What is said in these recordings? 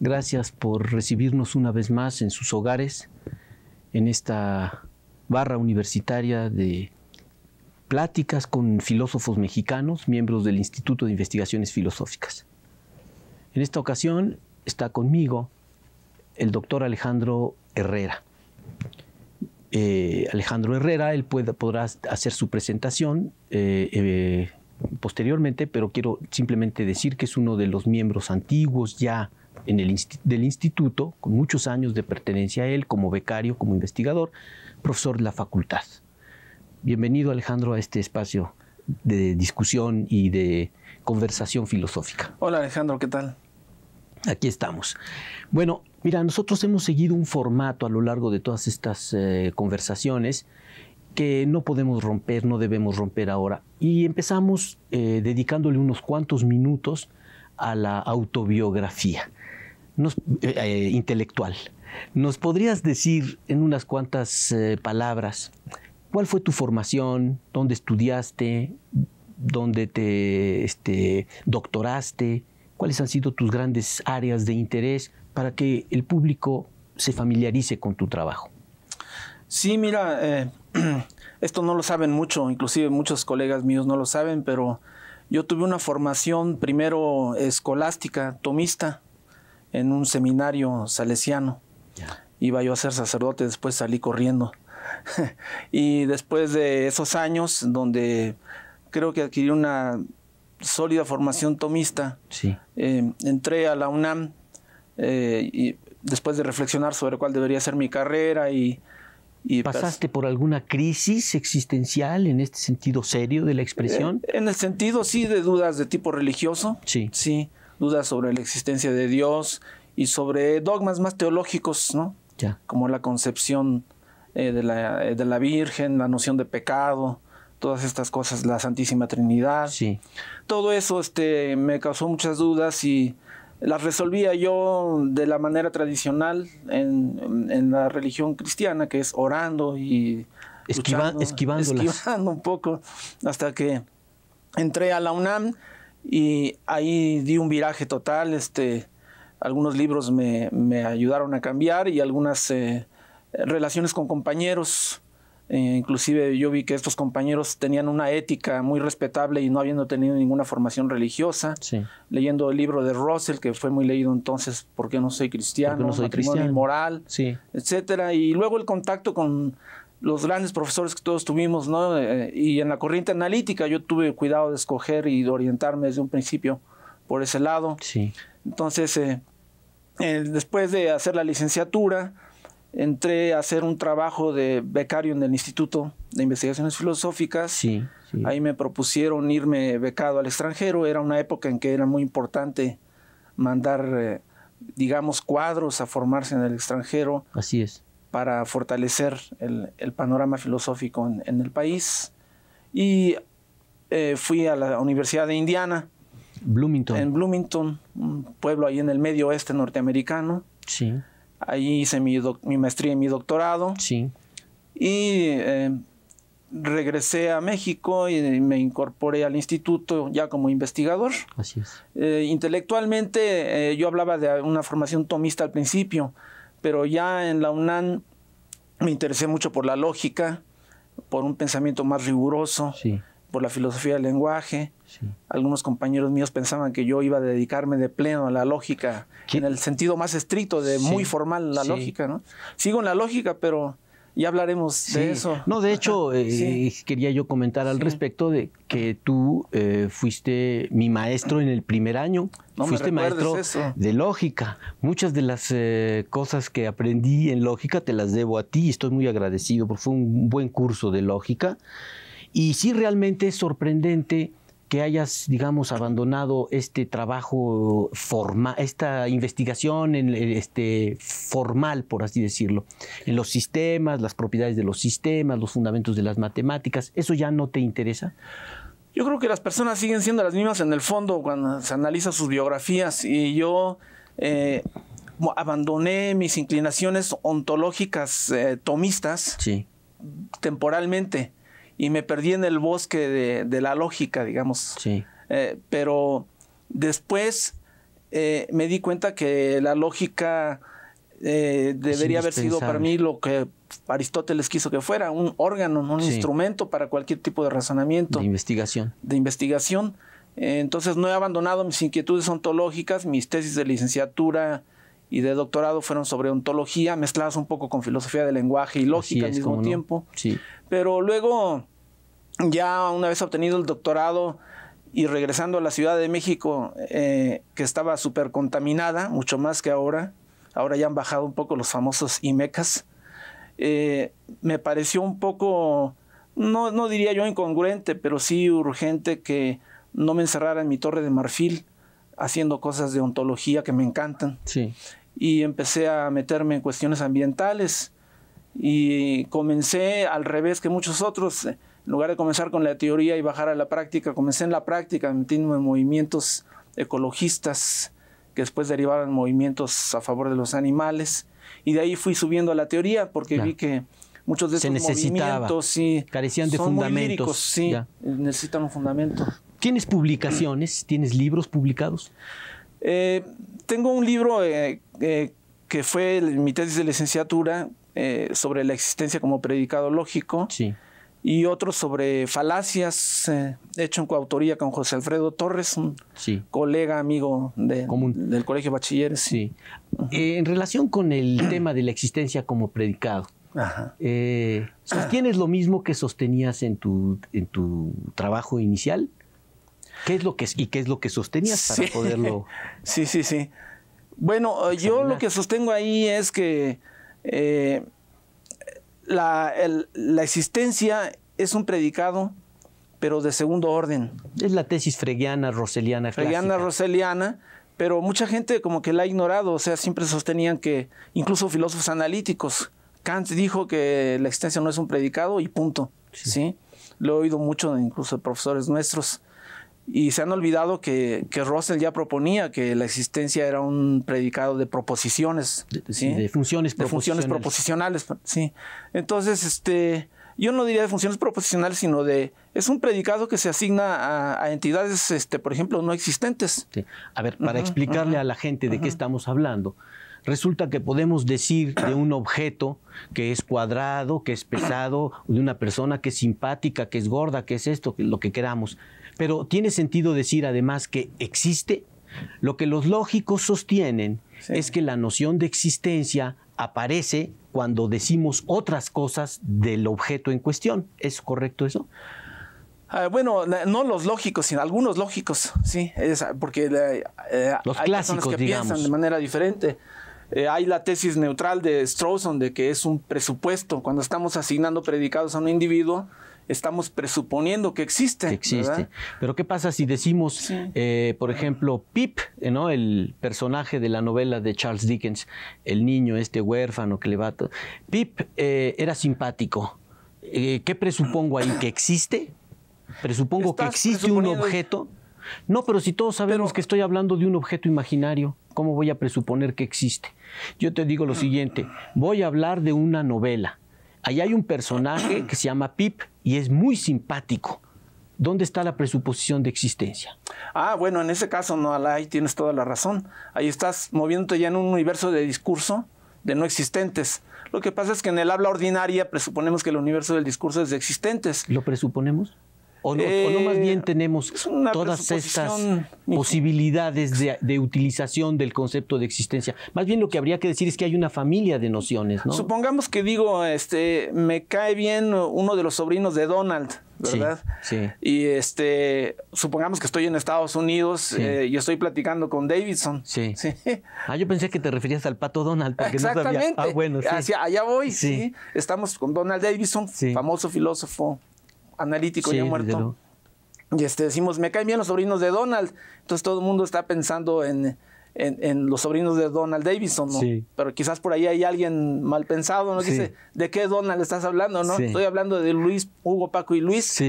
Gracias por recibirnos una vez más en sus hogares, en esta barra universitaria de pláticas con filósofos mexicanos, miembros del Instituto de Investigaciones Filosóficas. En esta ocasión está conmigo el doctor Alejandro Herrera. Eh, Alejandro Herrera, él podrá hacer su presentación. Eh, eh, posteriormente, pero quiero simplemente decir que es uno de los miembros antiguos ya en el del instituto, con muchos años de pertenencia a él como becario, como investigador, profesor de la facultad. Bienvenido Alejandro a este espacio de discusión y de conversación filosófica. Hola Alejandro, ¿qué tal? Aquí estamos. Bueno, mira, nosotros hemos seguido un formato a lo largo de todas estas eh, conversaciones que no podemos romper, no debemos romper ahora. Y empezamos eh, dedicándole unos cuantos minutos a la autobiografía eh, intelectual. ¿Nos podrías decir en unas cuantas eh, palabras cuál fue tu formación, dónde estudiaste, dónde te este, doctoraste, cuáles han sido tus grandes áreas de interés para que el público se familiarice con tu trabajo? Sí, mira, eh, esto no lo saben mucho, inclusive muchos colegas míos no lo saben, pero yo tuve una formación primero escolástica, tomista, en un seminario salesiano. Iba yo a ser sacerdote, después salí corriendo. y después de esos años, donde creo que adquirí una sólida formación tomista, eh, entré a la UNAM eh, y después de reflexionar sobre cuál debería ser mi carrera y ¿Pasaste por alguna crisis existencial en este sentido serio de la expresión? Eh, en, el sentido, sí, de dudas de tipo religioso. Sí. Sí, dudas sobre la existencia de Dios y sobre dogmas más teológicos, ¿no? Ya. Como la concepción eh, eh, de, la, Virgen, la noción de pecado, todas estas cosas, la Santísima Trinidad. Sí. Todo eso este, me causó muchas dudas y las resolvía yo de la manera tradicional en, la religión cristiana, que es orando y esquivando un poco, hasta que entré a la UNAM y ahí di un viraje total. Este, algunos libros me, ayudaron a cambiar y algunas eh, relaciones con compañeros eh, inclusive yo vi que estos compañeros tenían una ética muy respetable y no habiendo tenido ninguna formación religiosa. Leyendo el libro de Russell, que fue muy leído entonces, ...porque no soy cristiano? No soy cristiano? moral etcétera. Y luego el contacto con los grandes profesores que todos tuvimos, ¿no? Eh, y en la corriente analítica yo tuve cuidado de escoger y de orientarme desde un principio por ese lado. Entonces, eh, después de hacer la licenciatura, entré a hacer un trabajo de becario en el Instituto de Investigaciones Filosóficas. Sí, Ahí me propusieron irme becado al extranjero. Era una época en que era muy importante mandar, eh, digamos, cuadros a formarse en el extranjero. Así es. Para fortalecer el, panorama filosófico en, el país. Y eh, fui a la Universidad de Indiana. Bloomington. En Bloomington, un pueblo ahí en el medio oeste norteamericano. Sí. Ahí hice mi, maestría y mi doctorado. Sí. Y eh, regresé a México y me incorporé al instituto ya como investigador. Así es. Eh, intelectualmente eh, yo hablaba de una formación tomista al principio, pero ya en la UNAM me interesé mucho por la lógica, por un pensamiento más riguroso, por la filosofía del lenguaje, algunos compañeros míos pensaban que yo iba a dedicarme de pleno a la lógica, en el sentido más estricto, de muy formal la lógica. ¿no? Sigo en la lógica, pero ya hablaremos de eso. No, de hecho, eh, quería yo comentar al respecto de que tú eh, fuiste mi maestro en el primer año. No fuiste maestro de lógica. Muchas de las eh, cosas que aprendí en lógica te las debo a ti. Estoy muy agradecido porque fue un buen curso de lógica. Y sí, realmente es sorprendente que hayas, digamos, abandonado este trabajo formal, esta investigación en, eh, este, formal, por así decirlo, en los sistemas, las propiedades de los sistemas, los fundamentos de las matemáticas, ¿eso ya no te interesa? Yo creo que las personas siguen siendo las mismas en el fondo cuando se analiza sus biografías y yo... Eh, abandoné mis inclinaciones ontológicas eh, tomistas temporalmente y me perdí en el bosque de, la lógica, digamos. Sí. Eh, pero después eh, me di cuenta que la lógica eh, debería haber sido para mí lo que Aristóteles quiso que fuera, un órgano, un instrumento para cualquier tipo de razonamiento. De investigación. De investigación. Entonces no he abandonado mis inquietudes ontológicas, mis tesis de licenciatura y de doctorado fueron sobre ontología, mezcladas un poco con filosofía de lenguaje y lógica al mismo tiempo. Sí. Pero luego ya una vez obtenido el doctorado y regresando a la Ciudad de México, eh, que estaba súper contaminada, mucho más que ahora, ahora ya han bajado un poco los famosos IMECAS, eh, me pareció un poco, no, no diría yo incongruente, pero sí urgente que no me encerrara en mi torre de marfil haciendo cosas de ontología que me encantan. Y empecé a meterme en cuestiones ambientales y comencé al revés que muchos otros en lugar de comenzar con la teoría y bajar a la práctica, comencé en la práctica, metiéndome en movimientos ecologistas que después derivaron en movimientos a favor de los animales. Y de ahí fui subiendo a la teoría porque vi que muchos de esos movimientos carecían de son fundamentos. sí, necesitan un fundamento. ¿Tienes publicaciones? ¿Tienes libros publicados? Eh, tengo un libro eh, eh, que fue mi tesis de licenciatura sobre la existencia como predicado lógico. Sí y otro sobre falacias, eh, hecho en coautoría con José Alfredo Torres, colega, amigo del Colegio de Bachilleres. Eh, en relación con el tema de la existencia como predicado, eh, ¿sostienes lo mismo que sostenías en tu, en tu trabajo inicial? ¿Qué es lo que, ¿Y qué es lo que sostenías para poderlo...? sí, sí, sí. Bueno, yo lo que sostengo ahí es que la, la existencia es un predicado, pero de segundo orden. Es la tesis freguiana, roseliana. Freguiana, roseliana, pero mucha gente como que la ha ignorado, o sea, siempre sostenían que, incluso filósofos analíticos, Kant dijo que la existencia no es un predicado y punto, ¿sí? Lo he oído mucho, incluso de profesores nuestros y se han olvidado que, que, Russell ya proponía que la existencia era un predicado de proposiciones. De, ¿sí? de funciones de funciones proposicionales. Sí. Entonces, este, yo no diría de funciones proposicionales, sino de... Es un predicado que se asigna a, entidades, este, por ejemplo, no existentes. A ver, para explicarle a la gente de qué estamos hablando, resulta que podemos decir de un objeto que es cuadrado, que es pesado, de una persona que es simpática, que es gorda, que es esto, lo que queramos. Pero tiene sentido decir además que existe. Lo que los lógicos sostienen es que la noción de existencia aparece cuando decimos otras cosas del objeto en cuestión. ¿Es correcto eso? Ah, bueno, no los lógicos, sino algunos lógicos, sí, porque eh, los hay clásicos, que piensan de manera diferente. Eh, hay la tesis neutral de Strawson de que es un presupuesto. Cuando estamos asignando predicados a un individuo, estamos presuponiendo que existe. existe. Pero ¿qué pasa si decimos, eh, por ejemplo, Pip, eh, ¿no? el personaje de la novela de Charles Dickens, el niño, este huérfano que le va... A Pip era simpático. ¿Qué presupongo ahí? ¿Que existe? ¿Presupongo que existe un objeto? No, pero si todos sabemos que estoy hablando de un objeto imaginario, ¿cómo voy a presuponer que existe? Yo te digo lo siguiente, voy a hablar de una novela. Ahí hay un personaje que se llama Pip y es muy simpático. ¿Dónde está la presuposición de existencia? Ah, bueno, en ese caso no, ahí tienes toda la razón. Ahí estás moviéndote ya en un universo de discurso de no existentes. Lo que pasa es que en el habla ordinaria presuponemos que el universo del discurso es de existentes. ¿Lo presuponemos? O no, más eh, bien tenemos todas estas posibilidades de, utilización del concepto de existencia. Más bien lo que habría que decir es que hay una familia de nociones, ¿no? Supongamos que digo, este, me cae bien uno de los sobrinos de Donald. ¿verdad? Sí, Y este, supongamos que estoy en Estados Unidos eh, y estoy platicando con Davidson. Sí. Ah, yo pensé que te referías al pato Donald, porque no sabía. Ah, bueno, allá voy, sí. Estamos con Donald Davidson, famoso filósofo analítico ya muerto. Y este, decimos, me caen bien los sobrinos de Donald. Entonces todo el mundo está pensando en, en, los sobrinos de Donald Davidson, ¿no? Pero quizás por ahí hay alguien mal pensado, ¿no? Dice, ¿de qué Donald estás hablando, no? Estoy hablando de Luis, Hugo, Paco y Luis.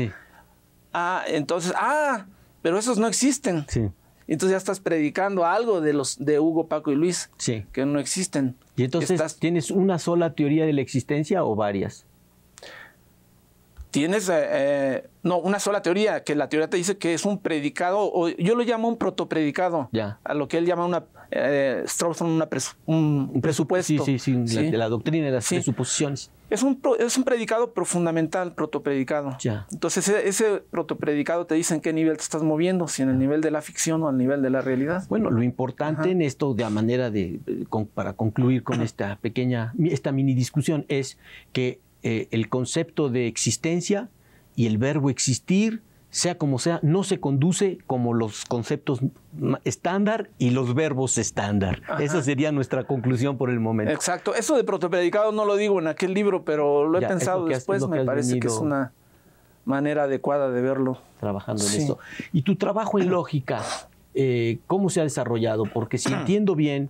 Ah, entonces, ah, pero esos no existen. Sí. Entonces ya estás predicando algo de los de Hugo, Paco y Luis, que no existen. Y entonces, ¿tienes una sola teoría de la existencia o varias? tienes eh, eh, no una sola teoría que la teoría te dice que es un predicado o yo lo llamo un protopredicado ya. a lo que él llama una eh, una un presupuesto sí sí sí, La, doctrina de las presuposiciones es un es un predicado pero fundamental protopredicado entonces e, ese, protopredicado te dice en qué nivel te estás moviendo si en el nivel de la ficción o al nivel de la realidad bueno lo importante en esto de a manera de eh, para concluir con esta pequeña esta mini discusión es que eh, el concepto de existencia y el verbo existir, sea como sea, no se conduce como los conceptos estándar y los verbos estándar. Esa sería nuestra conclusión por el momento. Exacto. Eso de protopredicado no lo digo en aquel libro, pero lo he pensado después. me parece que es una manera adecuada de verlo. Trabajando en esto. Y tu trabajo en lógica, eh, ¿cómo se ha desarrollado? Porque si entiendo bien,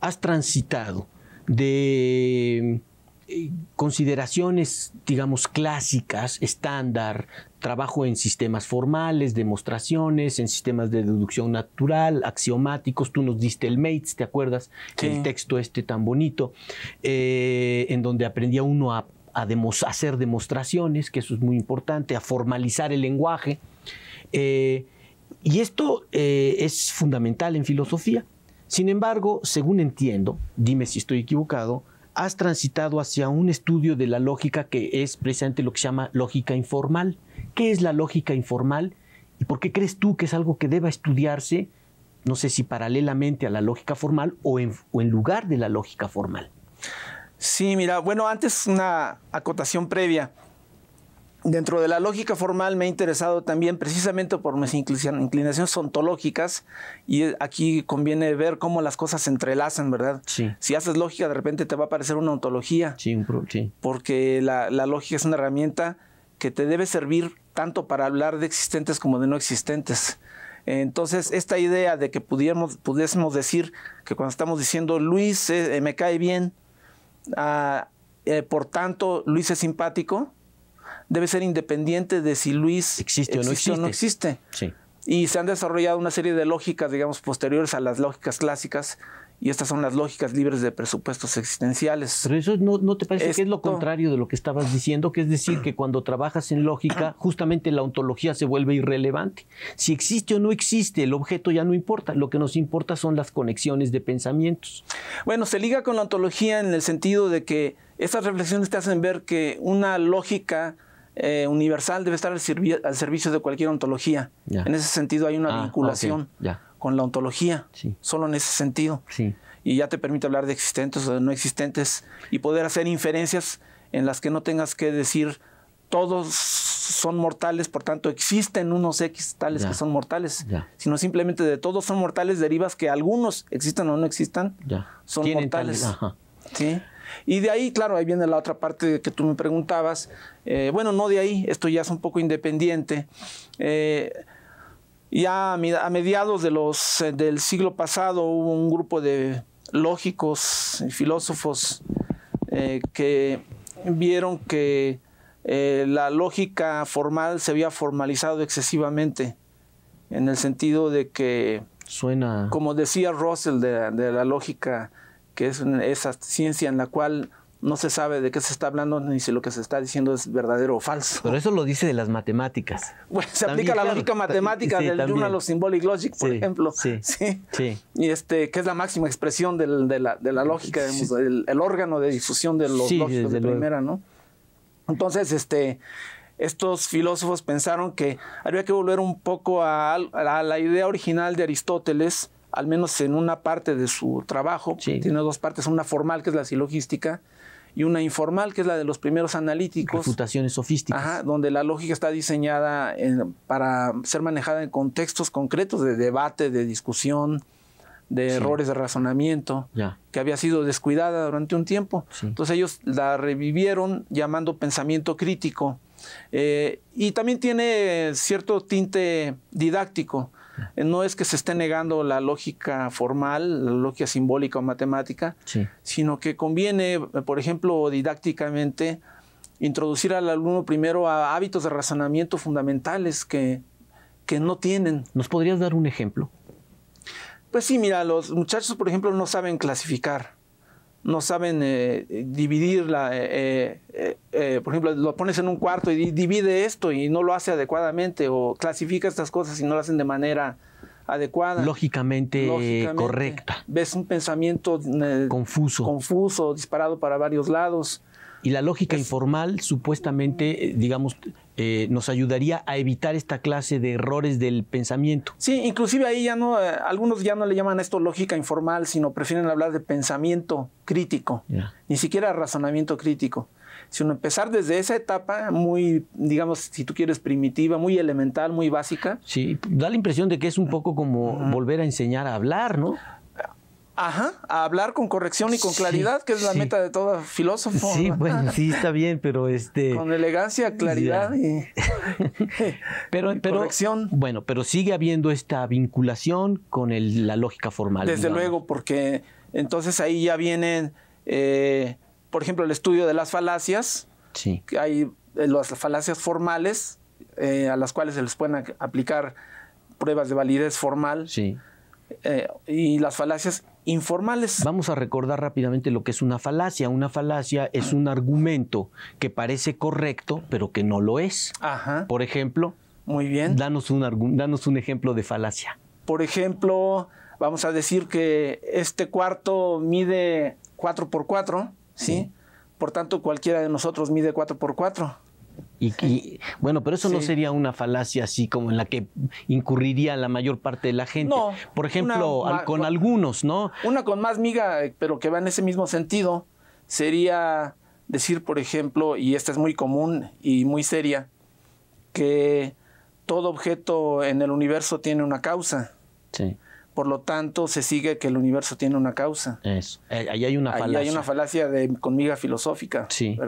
has transitado de eh, consideraciones, digamos, clásicas, estándar, trabajo en sistemas formales, demostraciones, en sistemas de deducción natural, axiomáticos. Tú nos diste el Mates, ¿te acuerdas? El texto este tan bonito, eh, en donde aprendía uno a, hacer demostraciones, que eso es muy importante, a formalizar el lenguaje. Eh, y esto es fundamental en filosofía. Sin embargo, según entiendo, dime si estoy equivocado, has transitado hacia un estudio de la lógica que es precisamente lo que se llama lógica informal. ¿Qué es la lógica informal? ¿Y por qué crees tú que es algo que deba estudiarse, no sé si paralelamente a la lógica formal o en, o en lugar de la lógica formal? Sí, mira, bueno, antes una acotación previa dentro de la lógica formal me he interesado también precisamente por mis inclinaciones ontológicas y aquí conviene ver cómo las cosas se entrelazan, ¿verdad? Si haces lógica, de repente te va a aparecer una ontología. Sí, Porque la, lógica es una herramienta que te debe servir tanto para hablar de existentes como de no existentes. Entonces, esta idea de que pudiéramos, pudiésemos decir que cuando estamos diciendo Luis eh, me cae bien, ah, eh, por tanto, Luis es simpático, debe ser independiente de si Luis existe, o no existe. Y se han desarrollado una serie de lógicas, digamos, posteriores a las lógicas clásicas, y estas son las lógicas libres de presupuestos existenciales. Pero eso no, te parece que es lo contrario de lo que estabas diciendo, que es decir, que cuando trabajas en lógica, justamente la ontología se vuelve irrelevante. Si existe o no existe, el objeto ya no importa, lo que nos importa son las conexiones de pensamientos. Bueno, se liga con la ontología en el sentido de que estas reflexiones te hacen ver que una lógica eh, universal debe estar al, servicio de cualquier ontología. En ese sentido hay una ah, vinculación con la ontología, solo en ese sentido. Y ya te permite hablar de existentes o de no existentes y poder hacer inferencias en las que no tengas que decir todos son mortales, por tanto existen unos X tales que son mortales, sino simplemente de todos son mortales derivas que algunos existan o no existan, son mortales. ¿Sí? Y de ahí, claro, ahí viene la otra parte que tú me preguntabas. Eh, bueno, no de ahí, esto ya es un poco independiente. Eh, ya a mediados de los, eh, del siglo pasado hubo un grupo de lógicos y filósofos que vieron que la lógica formal se había formalizado excesivamente, en el sentido de que... Suena... Como decía Russell de, de la lógica que es esa ciencia en la cual no se sabe de qué se está hablando ni si lo que se está diciendo es verdadero o falso. Pero eso lo dice de las matemáticas. Bueno, se aplica la lógica matemática del los Symbolic Logic, por ejemplo. Sí, sí, Y este, que es la máxima expresión de, la, lógica, el, órgano de difusión de los lógicos de primera, ¿no? Entonces, este, estos filósofos pensaron que había que volver un poco a la idea original de Aristóteles, al menos en una parte de su trabajo, tiene dos partes, una formal que es la silogística y una informal que es la de los primeros analíticos. Refutaciones sofísticas. donde la lógica está diseñada para ser manejada en contextos concretos de debate, de discusión, de errores de razonamiento, que había sido descuidada durante un tiempo. Entonces ellos la revivieron llamando pensamiento crítico. Eh, y también tiene cierto tinte didáctico eh, no es que se esté negando la lógica formal, la lógica simbólica o matemática, sino que conviene, eh, por ejemplo, didácticamente, introducir al alumno primero a hábitos de razonamiento fundamentales que, que no tienen. ¿Nos podrías dar un ejemplo? Pues sí, mira, los muchachos, por ejemplo, no saben clasificar no saben eh, eh, dividirla. Eh, por ejemplo, lo pones en un cuarto y divide esto y no lo hace adecuadamente o clasifica estas cosas y no lo hacen de manera adecuada. Lógicamente, correcta. Ves un pensamiento confuso. confuso, disparado para varios lados. Y la lógica informal supuestamente, eh, digamos, eh, nos ayudaría a evitar esta clase de errores del pensamiento. Sí, inclusive ahí ya no, eh, algunos ya no le llaman esto lógica informal, sino prefieren hablar de pensamiento crítico, ni siquiera razonamiento crítico, sino empezar desde esa etapa muy, digamos, si tú quieres, primitiva, muy elemental, muy básica. Sí, da la impresión de que es un poco como volver a enseñar a hablar, ¿no? Ajá, a hablar con corrección y con claridad, que es la meta de todo filósofo. Sí, bueno, sí, está bien, pero este. Con elegancia, claridad y. pero, corrección. Bueno, pero sigue habiendo esta vinculación con la lógica formal. Desde luego, porque entonces ahí ya vienen, eh, por ejemplo, el estudio de las falacias. Sí. hay eh, las falacias formales, eh, a las cuales se les pueden aplicar pruebas de validez formal. Sí. y las falacias informales. Vamos a recordar rápidamente lo que es una falacia. Una falacia es un argumento que parece correcto, pero que no lo es. Ajá. Por ejemplo, muy bien. Danos un, danos un ejemplo de falacia. Por ejemplo, vamos a decir que este cuarto mide 4 por 4, ¿sí? Por tanto, cualquiera de nosotros mide 4 por 4. Y, bueno, pero eso no sería una falacia así como en la que incurriría la mayor parte de la gente. Por ejemplo, con algunos, ¿no? Una con más miga, pero que va en ese mismo sentido, sería decir, por ejemplo, y esta es muy común y muy seria, que todo objeto en el universo tiene una causa. Sí. Por lo tanto, se sigue que el universo tiene una causa. Eso. Ahí hay una Ahí hay una falacia de conmiga filosófica. Sí,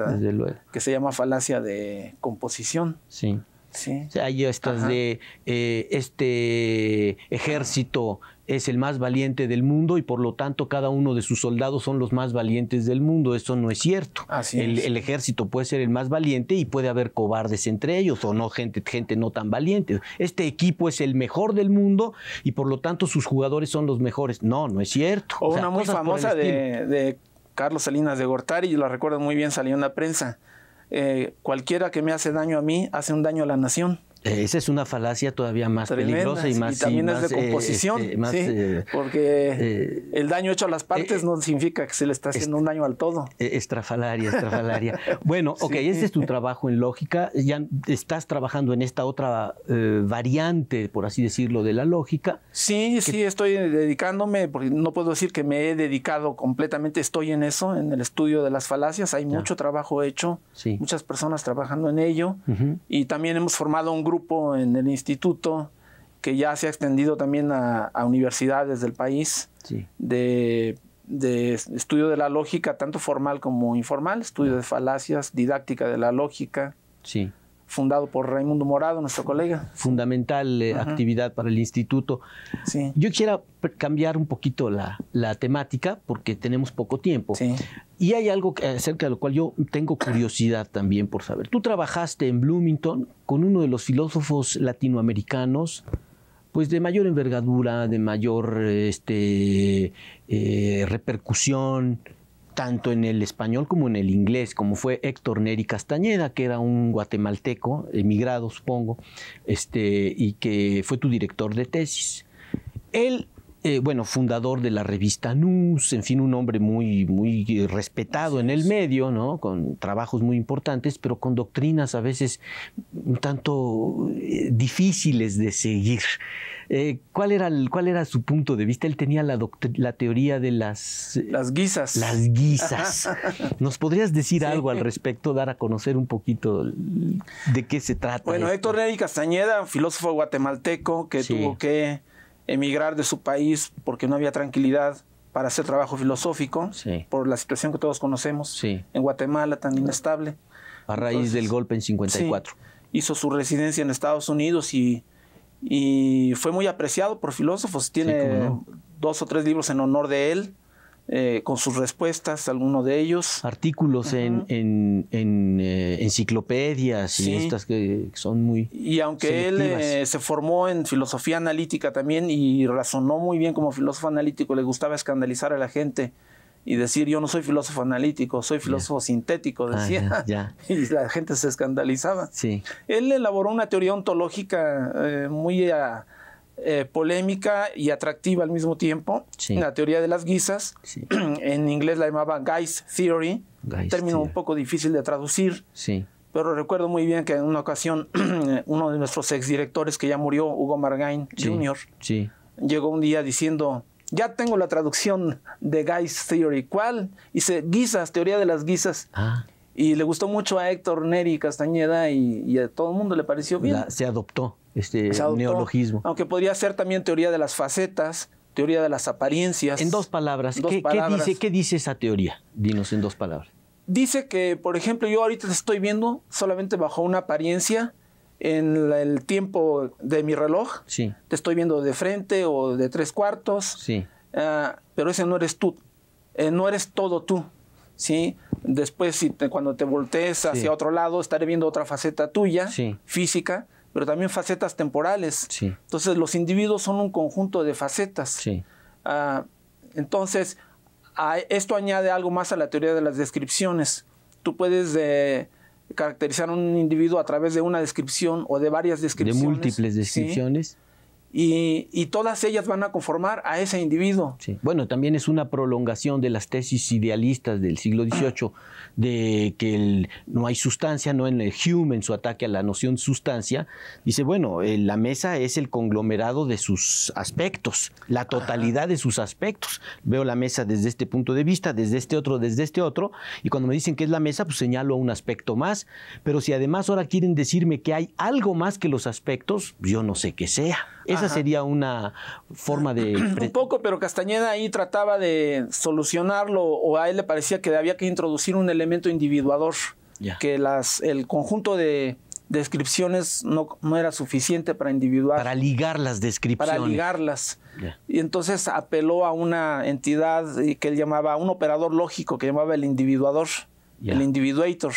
Que se llama falacia de composición. Sí. Sí. O sea, hay de eh, este ejército es el más valiente del mundo y por lo tanto cada uno de sus soldados son los más valientes del mundo. Eso no es cierto. el, ejército puede ser el más valiente y puede haber cobardes entre ellos o no gente, gente no tan valiente. Este equipo es el mejor del mundo y por lo tanto sus jugadores son los mejores. No, no es cierto. O, una muy famosa de, Carlos Salinas de Gortari, y la recuerdo muy bien, salió en la prensa. Eh, cualquiera que me hace daño a mí hace un daño a la nación. Esa es una falacia todavía más peligrosa y más... Y también es de eh, composición, este, eh, porque eh, el daño hecho a las partes no significa que se le está haciendo un daño al todo. Estrafalaria, estrafalaria. bueno, ok, ese es tu trabajo en lógica, ya estás trabajando en esta otra variante, por así decirlo, de la lógica. Sí, sí, estoy dedicándome, porque no puedo decir que me he dedicado completamente, estoy en eso, en el estudio de las falacias, hay mucho trabajo hecho, muchas personas trabajando en ello, y también hemos formado un grupo grupo en el instituto que ya se ha extendido también a, universidades del país de, de, estudio de la lógica, tanto formal como informal, estudio de falacias, didáctica de la lógica. Sí fundado por Raimundo Morado, nuestro colega. Fundamental eh, actividad para el instituto. Sí. Yo quisiera cambiar un poquito la, temática porque tenemos poco tiempo. Sí. Y hay algo acerca de lo cual yo tengo curiosidad también por saber. Tú trabajaste en Bloomington con uno de los filósofos latinoamericanos, pues de mayor envergadura, de mayor este, eh, repercusión tanto en el español como en el inglés, como fue Héctor Neri Castañeda, que era un guatemalteco, emigrado supongo, este, y que fue tu director de tesis. Él, eh, bueno, fundador de la revista Nus, en fin, un hombre muy, muy respetado en el medio, ¿no? Con trabajos muy importantes, pero con doctrinas a veces un tanto eh, difíciles de seguir. Eh, ¿cuál, era el, ¿Cuál era su punto de vista? Él tenía la, la teoría de las... Eh, las guisas. Las guisas. ¿Nos podrías decir algo al respecto, dar a conocer un poquito de qué se trata? Bueno, Héctor Neri Castañeda, filósofo guatemalteco que tuvo que emigrar de su país porque no había tranquilidad para hacer trabajo filosófico por la situación que todos conocemos en Guatemala tan inestable. A raíz del golpe en 54. hizo su residencia en Estados Unidos y y fue muy apreciado por filósofos. Tiene dos o tres libros en honor de él, eh, con sus respuestas, alguno de ellos. Artículos en, eh, enciclopedias y estas que son muy. Y aunque él eh, se formó en filosofía analítica también y razonó muy bien como filósofo analítico, le gustaba escandalizar a la gente y decir yo no soy filósofo analítico, soy filósofo sintético, ah, decía. Y la gente se escandalizaba. Él elaboró una teoría ontológica eh, muy eh, eh, polémica y atractiva al mismo tiempo, la teoría de las guisas, en inglés la llamaba Guys Theory, término un poco difícil de traducir. Sí. Pero recuerdo muy bien que en una ocasión uno de nuestros exdirectores que ya murió, Hugo Margain Jr., llegó un día diciendo, ya tengo la traducción de Guys Theory. ¿Cuál? Dice guisas, teoría de las guisas. Ah. Y le gustó mucho a Héctor Neri Castañeda y, a todo el mundo le pareció bien. se adoptó este neologismo. Aunque podría ser también teoría de las facetas, teoría de las apariencias. En dos palabras, ¿Qué, dice, ¿qué dice esa teoría? Dinos en dos palabras. Dice que, por ejemplo, yo ahorita te estoy viendo solamente bajo una apariencia en el tiempo de mi reloj. Te estoy viendo de frente o de tres cuartos. Sí. Ah, pero ese no eres tú. Eh, no eres todo tú. ¿sí? Después, cuando te voltees hacia otro lado, estaré viendo otra faceta tuya, física, pero también facetas temporales. Entonces, los individuos son un conjunto de facetas. Ah, entonces, esto añade algo más a la teoría de las descripciones. Tú puedes... Eh, caracterizar a un individuo a través de una descripción o de varias descripciones. De múltiples descripciones. Y, todas ellas van a conformar a ese individuo. Bueno, también es una prolongación de las tesis idealistas del siglo XVIII de que no hay sustancia, no en el Hume, en su ataque a la noción sustancia, dice, bueno, eh, la mesa es el conglomerado de sus aspectos, la totalidad de sus aspectos. Veo la mesa desde este punto de vista, desde este otro, desde este otro, y cuando me dicen que es la mesa, pues señalo un aspecto más, pero si además ahora quieren decirme que hay algo más que los aspectos, yo no sé qué sea. Esa sería una forma de... Un poco, pero Castañeda ahí trataba de solucionarlo o a él le parecía que había que introducir un elemento individuador, que las, el conjunto de descripciones no, no, era suficiente para individuar. Para ligar las descripciones. Para ligarlas. Y entonces apeló a una entidad eh, que él llamaba, un operador lógico que llamaba el individuador, el individuator.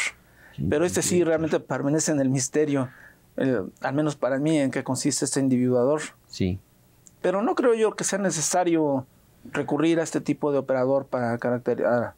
Pero este sí realmente permanece en el misterio. Eh, al menos para mí, en qué consiste este individuador. Sí. Pero no creo yo que sea necesario recurrir a este tipo de operador para caracterizar.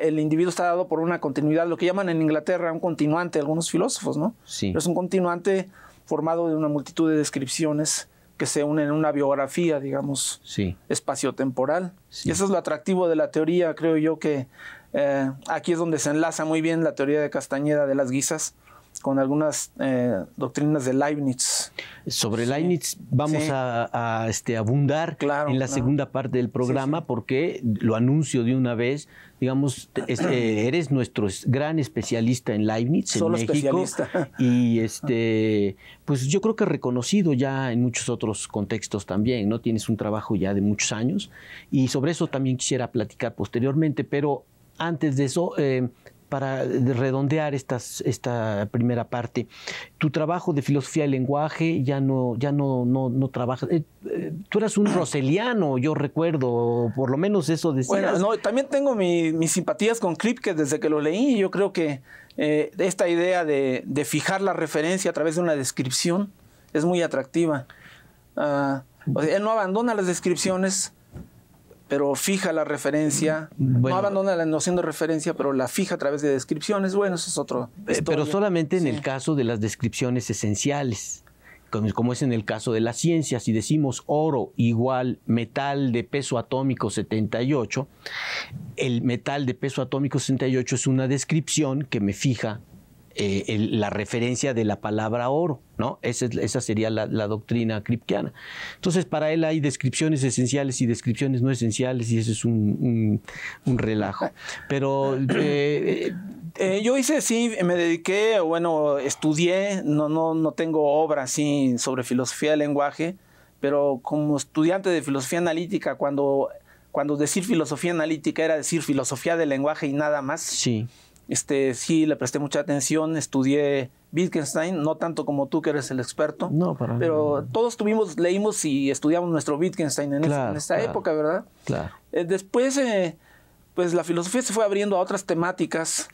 el, individuo está dado por una continuidad, lo que llaman en Inglaterra un continuante, algunos filósofos, ¿no? Sí. es un continuante formado de una multitud de descripciones que se unen en una biografía, digamos, sí. espaciotemporal. Y eso es lo atractivo de la teoría, creo yo que eh, aquí es donde se enlaza muy bien la teoría de Castañeda de las guisas con algunas eh, doctrinas de Leibniz. Sobre Leibniz vamos a, este, abundar en la segunda parte del programa porque lo anuncio de una vez, digamos, este, eres nuestro gran especialista en Leibniz en México especialista. y este, pues yo creo que reconocido ya en muchos otros contextos también, no tienes un trabajo ya de muchos años y sobre eso también quisiera platicar posteriormente, pero antes de eso, eh, para redondear estas, esta primera parte, tu trabajo de filosofía y lenguaje ya no, ya no, no, no eh, eh, tú eras un roseliano, yo recuerdo, por lo menos eso decías. Bueno, también tengo mis simpatías con Kripke desde que lo leí. Yo creo que eh, esta idea de, fijar la referencia a través de una descripción es muy atractiva. Ah, él no abandona las descripciones pero fija la referencia, no abandona la noción de referencia, pero la fija a través de descripciones. Bueno, eso es otro. Eh, pero solamente en el caso de las descripciones esenciales, como, es en el caso de las ciencias. Si decimos oro igual metal de peso atómico 78, el metal de peso atómico 68 es una descripción que me fija eh, la referencia de la palabra oro, ¿no? Esa, sería la, doctrina kripkeana. Entonces, para él hay descripciones esenciales y descripciones no esenciales, y eso es un, relajo. Pero. Eh, eh, yo hice, sí, me dediqué, bueno, estudié, no, no, no tengo obra así sobre filosofía del lenguaje, pero como estudiante de filosofía analítica, cuando, cuando decir filosofía analítica era decir filosofía del lenguaje y nada más. Sí este, sí, le presté mucha atención, estudié Wittgenstein, no tanto como tú que eres el experto, pero todos tuvimos, leímos y estudiamos nuestro Wittgenstein en, esa época, ¿verdad? Claro. Eh, después, eh, pues la filosofía se fue abriendo a otras temáticas.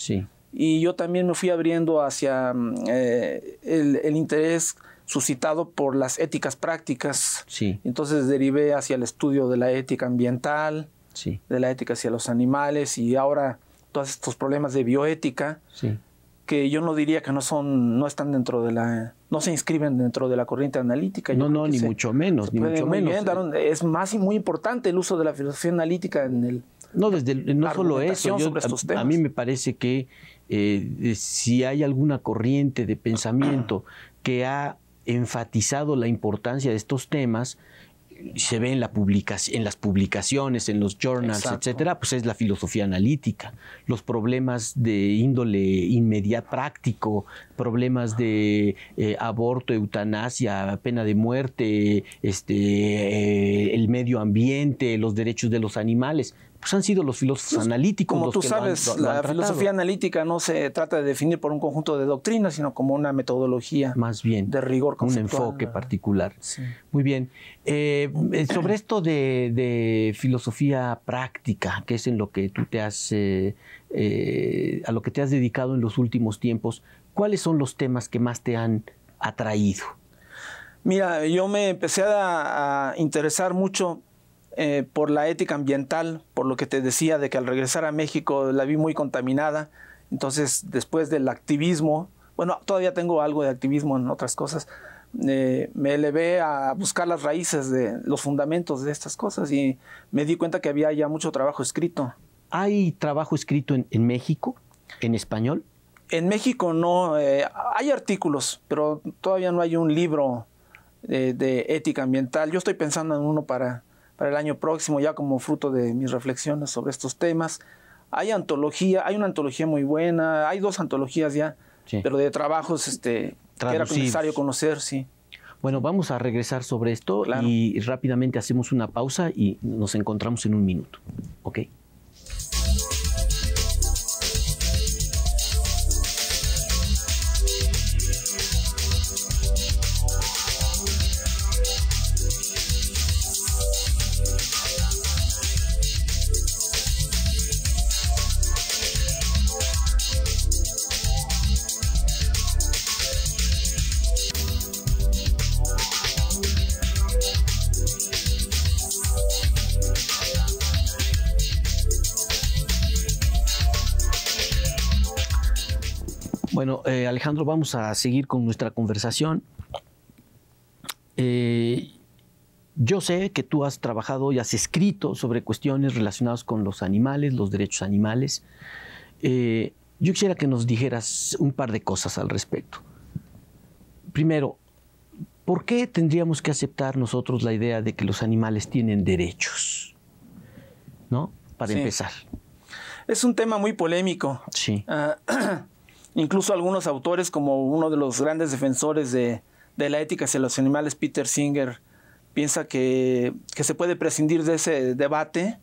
Y yo también me fui abriendo hacia mm, eh, el, interés suscitado por las éticas prácticas. Sí. Entonces derivé hacia el estudio de la ética ambiental, sí. de la ética hacia los animales y ahora todos estos problemas de bioética que yo no diría que no son, no están dentro de la, no se inscriben dentro de la corriente analítica. no, no, ni mucho menos, mucho menos. es más y muy importante el uso de la filosofía analítica en el no, desde no solo eso. a, mí me parece que eh, si hay alguna corriente de pensamiento que ha enfatizado la importancia de estos temas, se ve en, las publicaciones, en los journals, etcétera, pues es la filosofía analítica. Los problemas de índole inmediato práctico, problemas de eh, aborto, eutanasia, pena de muerte, este, eh, el medio ambiente, los derechos de los animales pues han sido los filósofos pues, analíticos. Como tú sabes, la filosofía analítica no se trata de definir por un conjunto de doctrinas, sino como una metodología. Más bien. De rigor conceptual. Un enfoque particular. Muy bien. Eh, eh, sobre esto de, filosofía práctica, que es en lo que tú te has, eh, a lo que te has dedicado en los últimos tiempos, ¿cuáles son los temas que más te han atraído? Mira, yo me empecé a interesar mucho eh, por la ética ambiental, por lo que te decía de que al regresar a México la vi muy contaminada. Entonces, después del activismo, bueno, todavía tengo algo de activismo en otras cosas, eh, me elevé a buscar las raíces de los fundamentos de estas cosas y me di cuenta que había ya mucho trabajo escrito. ¿Hay trabajo escrito en, México, en español? En México no, eh, hay artículos, pero todavía no hay un libro de ética ambiental. Yo estoy pensando en uno para para el año próximo, ya como fruto de mis reflexiones sobre estos temas. Hay antología, hay una antología muy buena, hay dos antologías ya, pero de trabajos este, que era necesario conocer, sí. Bueno, vamos a regresar sobre esto y rápidamente hacemos una pausa y nos encontramos en un minuto. Eh, Alejandro, vamos a seguir con nuestra conversación. Eh, yo sé que tú has trabajado y has escrito sobre cuestiones relacionadas con los animales, los derechos animales. Eh, yo quisiera que nos dijeras un par de cosas al respecto. Primero, ¿por qué tendríamos que aceptar nosotros la idea de que los animales tienen derechos? ¿No? Para empezar. Es un tema muy polémico. Sí. Ah, Incluso algunos autores, como uno de los grandes defensores de, la ética hacia los animales, Peter Singer, piensa que, se puede prescindir de ese debate,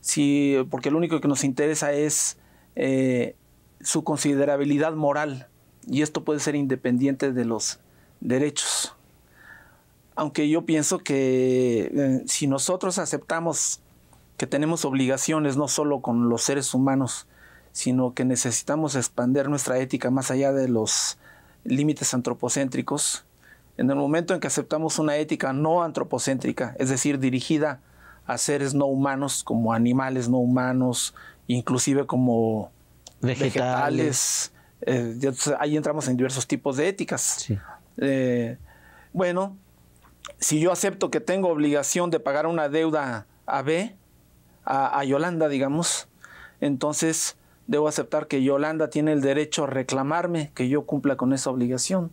si, porque lo único que nos interesa es eh, su considerabilidad moral, y esto puede ser independiente de los derechos. Aunque yo pienso que eh, si nosotros aceptamos que tenemos obligaciones no solo con los seres humanos, sino que necesitamos expandir nuestra ética más allá de los límites antropocéntricos. En el momento en que aceptamos una ética no antropocéntrica, es decir, dirigida a seres no humanos, como animales no humanos, inclusive como vegetales, eh, ahí entramos en diversos tipos de éticas. Eh, bueno, si yo acepto que tengo obligación de pagar una deuda a B, a Yolanda, digamos, entonces debo aceptar que Yolanda tiene el derecho a reclamarme que yo cumpla con esa obligación.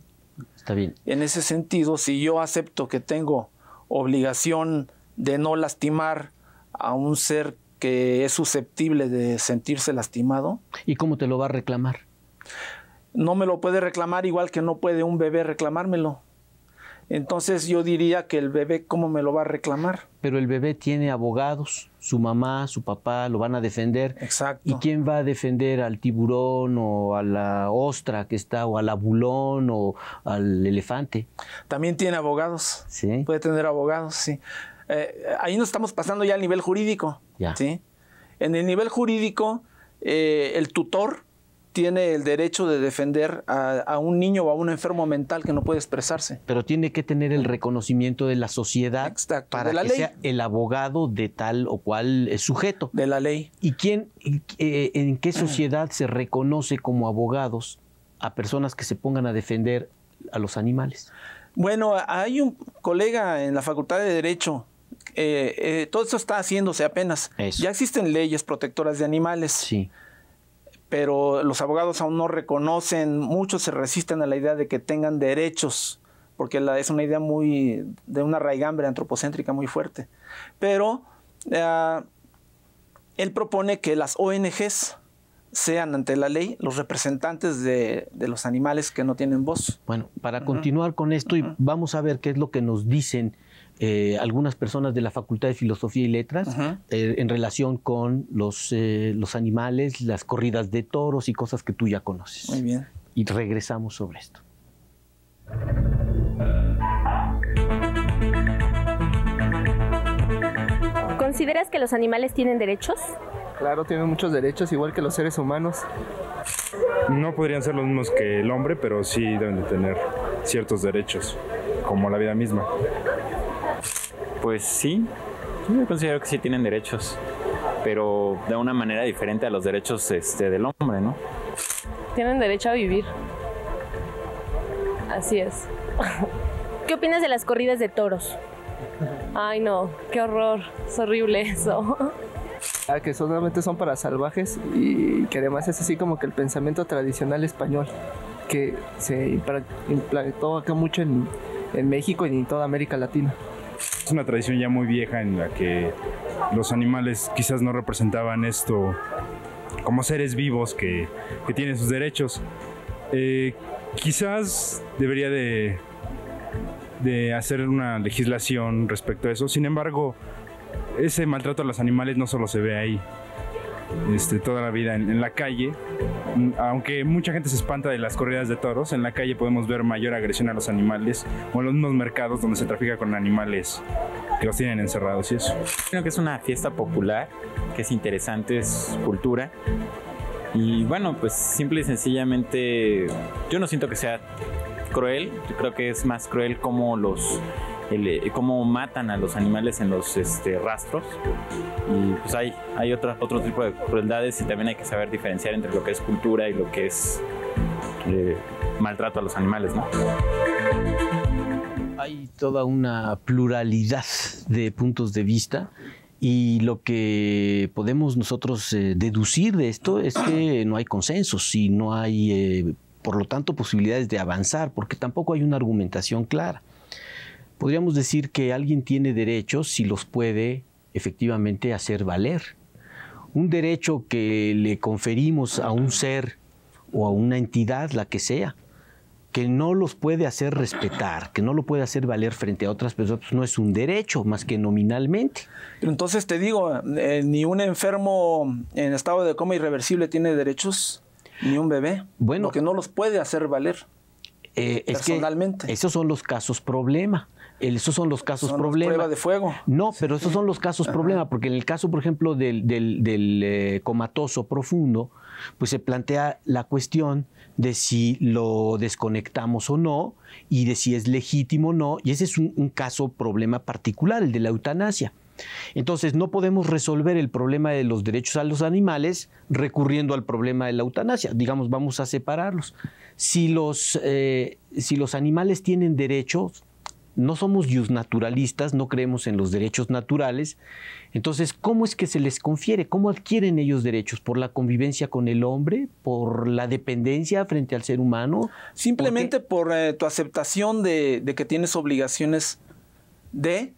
Está bien. En ese sentido, si yo acepto que tengo obligación de no lastimar a un ser que es susceptible de sentirse lastimado. ¿Y cómo te lo va a reclamar? No me lo puede reclamar igual que no puede un bebé reclamármelo. Entonces yo diría que el bebé, ¿cómo me lo va a reclamar? Pero el bebé tiene abogados, su mamá, su papá lo van a defender. Exacto. ¿Y quién va a defender al tiburón o a la ostra que está, o al abulón o al elefante? También tiene abogados. Sí. Puede tener abogados, sí. Eh, ahí nos estamos pasando ya al nivel jurídico. Ya. ¿sí? En el nivel jurídico, eh, el tutor tiene el derecho de defender a, un niño o a un enfermo mental que no puede expresarse. Pero tiene que tener el reconocimiento de la sociedad para que sea el abogado de tal o cual eh, sujeto. De la ley. ¿Y quién, eh, en qué sociedad se reconoce como abogados a personas que se pongan a defender a los animales? Bueno, hay un colega en la Facultad de Derecho eh, todo eso está haciéndose apenas. Ya existen leyes protectoras de animales. Sí pero los abogados aún no reconocen, muchos se resisten a la idea de que tengan derechos, porque es una idea muy de una raigambre antropocéntrica muy fuerte. Pero eh, él propone que las ONGs sean ante la ley los representantes de, los animales que no tienen voz. Bueno, para continuar con esto y vamos a ver qué es lo que nos dicen eh, algunas personas de la Facultad de Filosofía y Letras eh, en relación con los, eh, los animales, las corridas de toros y cosas que tú ya conoces. Muy bien. Y regresamos sobre esto. ¿Consideras que los animales tienen derechos? Claro, tienen muchos derechos, igual que los seres humanos. No podrían ser los mismos que el hombre, pero sí deben de tener ciertos derechos, como la vida misma pues sí, yo considero que sí tienen derechos, pero de una manera diferente a los derechos este, del hombre, ¿no? Tienen derecho a vivir. Así es. ¿Qué opinas de las corridas de toros? Ay, no, qué horror, es horrible eso. Ah, que solamente son para salvajes y que además es así como que el pensamiento tradicional español que se implantó acá mucho en México y en toda América Latina es una tradición ya muy vieja en la que los animales quizás no representaban esto como seres vivos que, que tienen sus derechos. Eh, quizás debería de, de hacer una legislación respecto a eso. Sin embargo, ese maltrato a los animales no solo se ve ahí, este, toda la vida en, la calle. Mm, aunque mucha gente se espanta de las corridas de toros, en la calle podemos ver mayor agresión a los animales o en los mismos mercados donde se trafica con animales que los tienen encerrados y eso. Creo que es una fiesta popular, que es interesante, es cultura. Y bueno, pues simple y sencillamente yo no siento que sea cruel, yo creo que es más cruel como los eh, cómo matan a los animales en los este, rastros. Y pues hay, hay otro tipo de crueldades y también hay que saber diferenciar entre lo que es cultura y lo que es eh, maltrato a los animales, ¿no? Hay toda una pluralidad de puntos de vista y lo que podemos nosotros eh, deducir de esto es que no hay consensos y no hay, por lo tanto, posibilidades de avanzar porque tampoco hay una argumentación clara podríamos decir que alguien tiene derechos si los puede efectivamente hacer valer. Un derecho que le conferimos a un ser o a una entidad, la que sea, que no los puede hacer respetar, que no lo puede hacer valer frente a otras personas, pues no es un derecho más que nominalmente. entonces te digo, eh, ni un enfermo en estado de coma irreversible tiene derechos, ni un bebé, bueno, que no los puede hacer valer. Eh, personalmente. esos son los casos problema esos son los casos son problema. de fuego. No, pero esos son los casos problemas, problema, porque en el caso, por ejemplo, del, eh, comatoso profundo, pues se plantea la cuestión de si lo desconectamos o no y de si es legítimo o no, y ese es un, caso problema particular, el de la eutanasia. Entonces, no podemos resolver el problema de los derechos a los animales recurriendo al problema de la eutanasia. Digamos, vamos a separarlos. Si los, eh, si los animales tienen derechos, no somos naturalistas, no creemos en los derechos naturales. Entonces, ¿cómo es que se les confiere? ¿Cómo adquieren ellos derechos? ¿Por la convivencia con el hombre? ¿Por la dependencia frente al ser humano? Simplemente por, eh, tu aceptación de, que tienes obligaciones de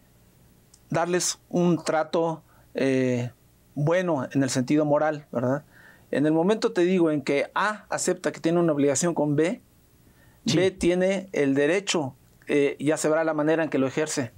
darles un trato eh, bueno en el sentido moral, ¿verdad? En el momento te digo en que A acepta que tiene una obligación con B, B tiene el derecho eh, ya se verá la manera en que lo ejerce,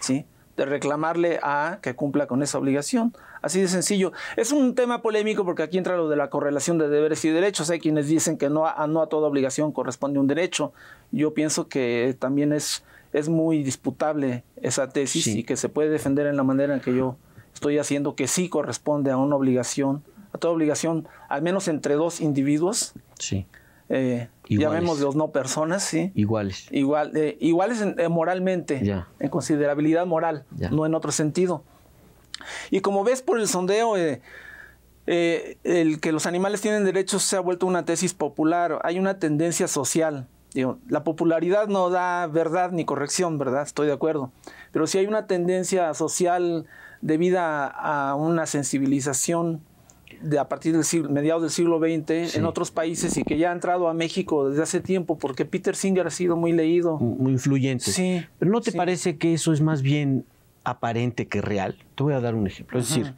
¿sí? De reclamarle a que cumpla con esa obligación. Así de sencillo. Es un tema polémico porque aquí entra lo de la correlación de deberes y derechos. Hay quienes dicen que no a, no a toda obligación corresponde un derecho. Yo pienso que también es, es muy disputable esa tesis y que se puede defender en la manera en que yo estoy haciendo que sí corresponde a una obligación, a toda obligación, al menos entre dos individuos. Sí. Eh, vemos los no personas, sí. Iguales. Igual, eh, iguales eh, moralmente, en considerabilidad moral, no en otro sentido. Y como ves por el sondeo, eh, el que los animales tienen derechos se ha vuelto una tesis popular, hay una tendencia social. la popularidad no da verdad ni corrección, ¿verdad? Estoy de acuerdo. Pero si hay una tendencia social debida a una sensibilización de a partir del siglo, mediados del siglo XX en otros países y que ya ha entrado a México desde hace tiempo porque Peter Singer ha sido muy leído. Muy influyente. Sí. ¿no te parece que eso es más bien aparente que real? Te voy a dar un ejemplo. Es decir,